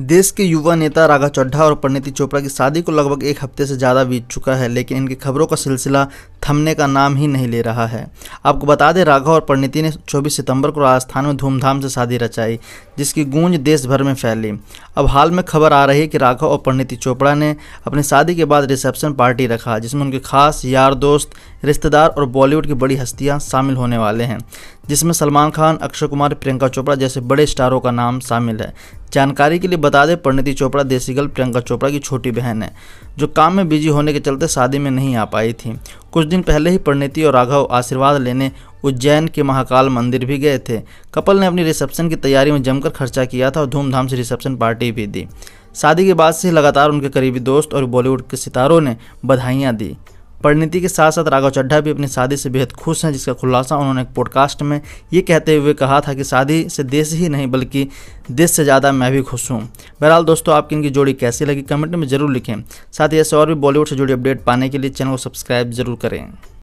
देश के युवा नेता राघा चड्ढा और परिणीति चोपड़ा की शादी को लगभग एक हफ्ते से ज़्यादा बीत चुका है लेकिन इनकी खबरों का सिलसिला थमने का नाम ही नहीं ले रहा है आपको बता दें राघव और परिणति ने 24 सितंबर को राजस्थान में धूमधाम से शादी रचाई जिसकी गूंज देश भर में फैली अब हाल में खबर आ रही है कि राघव और परिणति चोपड़ा ने अपनी शादी के बाद रिसेप्शन पार्टी रखा जिसमें उनके खास यार दोस्त रिश्तेदार और बॉलीवुड की बड़ी हस्तियाँ शामिल होने वाले हैं जिसमें सलमान खान अक्षय कुमार प्रियंका चोपड़ा जैसे बड़े स्टारों का नाम शामिल है जानकारी के लिए बता दें परिणति चोपड़ा देसी गर्ल प्रियंका चोपड़ा की छोटी बहन है जो काम में बिजी होने के चलते शादी में नहीं आ पाई थी कुछ दिन पहले ही परिणति और राघव आशीर्वाद लेने उज्जैन के महाकाल मंदिर भी गए थे कपल ने अपनी रिसेप्शन की तैयारी में जमकर खर्चा किया था और धूमधाम से रिसेप्शन पार्टी भी दी शादी के बाद से लगातार उनके करीबी दोस्त और बॉलीवुड के सितारों ने बधाइयाँ दी परिणति के साथ साथ राघव चड्ढा भी अपनी शादी से बेहद खुश हैं जिसका खुलासा उन्होंने एक पॉडकास्ट में ये कहते हुए कहा था कि शादी से देश ही नहीं बल्कि देश से ज़्यादा मैं भी खुश हूँ बहरहाल दोस्तों आपकी इनकी जोड़ी कैसी लगी कमेंट में जरूर लिखें साथ ही ऐसे और भी बॉलीवुड से जुड़ी अपडेट पाने के लिए चैनल को सब्सक्राइब जरूर करें